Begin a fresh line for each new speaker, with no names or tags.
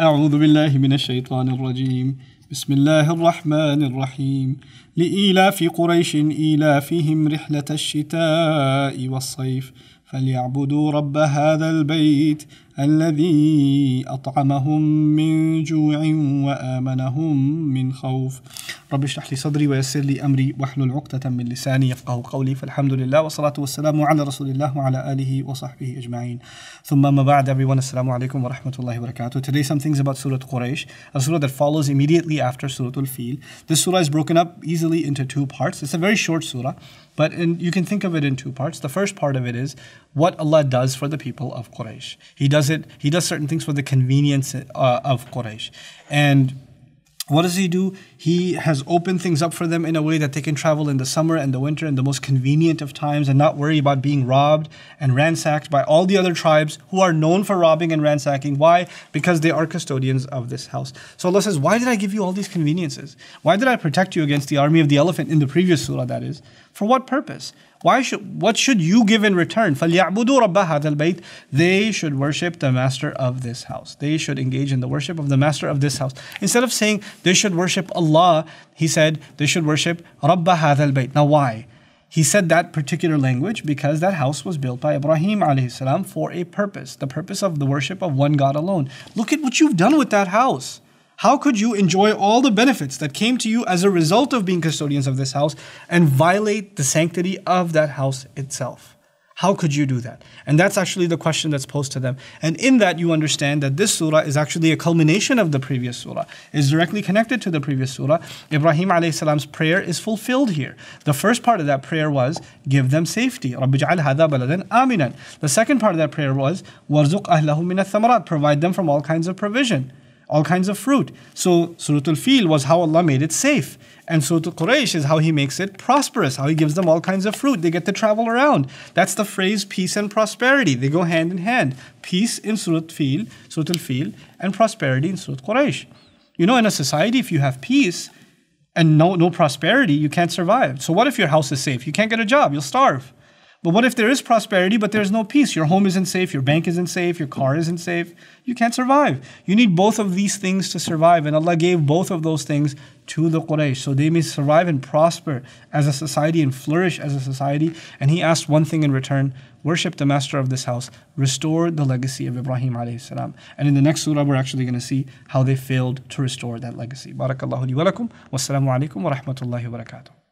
أعوذ بالله من الشيطان الرجيم بسم الله الرحمن الرحيم لإيلاف قريش إيلافهم رحلة الشتاء والصيف فليعبدوا رب هذا البيت الذي أطعمهم من جوع وآمنهم من خوف رب اشرح لي صدري ويسر لي أمري واحلل عقدة من لساني يفقه قولي فالحمد لله والصلاة والسلام على رسول الله وعلى آله وصحبه أجمعين ثم ما بعد everyone السلام عليكم ورحمة الله وبركاته Today some things about Surah Quraysh a surah that follows immediately after Surah Al-Fil This surah is broken up easily into two parts It's a very short surah But in, you can think of it in two parts. The first part of it is what Allah does for the people of Quraysh. He does it. He does certain things for the convenience uh, of Quraysh, and what does he do? He has opened things up for them in a way that they can travel in the summer and the winter in the most convenient of times and not worry about being robbed and ransacked by all the other tribes who are known for robbing and ransacking. Why? Because they are custodians of this house. So Allah says, Why did I give you all these conveniences? Why did I protect you against the army of the elephant in the previous surah, that is? For what purpose? Why should what should you give in return? فَلْيَعْبُدُوا الْبَيْتِ They should worship the master of this house. They should engage in the worship of the master of this house. Instead of saying they should worship Allah, he said they should worship رَبَّ الْبَيْتِ Now why? He said that particular language because that house was built by Ibrahim for a purpose, the purpose of the worship of one God alone. Look at what you've done with that house. How could you enjoy all the benefits that came to you as a result of being custodians of this house and violate the sanctity of that house itself? How could you do that? And that's actually the question that's posed to them. And in that, you understand that this surah is actually a culmination of the previous surah, is directly connected to the previous surah. Ibrahim salam's prayer is fulfilled here. The first part of that prayer was, Give them safety. The second part of that prayer was, Provide them from all kinds of provision all kinds of fruit. So suratul fil was how Allah made it safe. And suratul quraysh is how He makes it prosperous, how He gives them all kinds of fruit. They get to travel around. That's the phrase peace and prosperity. They go hand in hand. Peace in Surat fil suratul fil and prosperity in Surat quraysh You know, in a society, if you have peace and no, no prosperity, you can't survive. So what if your house is safe? You can't get a job. You'll starve. But what if there is prosperity, but there's no peace? Your home isn't safe, your bank isn't safe, your car isn't safe. You can't survive. You need both of these things to survive. And Allah gave both of those things to the Quraysh so they may survive and prosper as a society and flourish as a society. And He asked one thing in return worship the master of this house, restore the legacy of Ibrahim. And in the next surah, we're actually going to see how they failed to restore that legacy. Barakallahu li wa lakum. Wassalamu alaikum wa rahmatullahi wa barakatuh.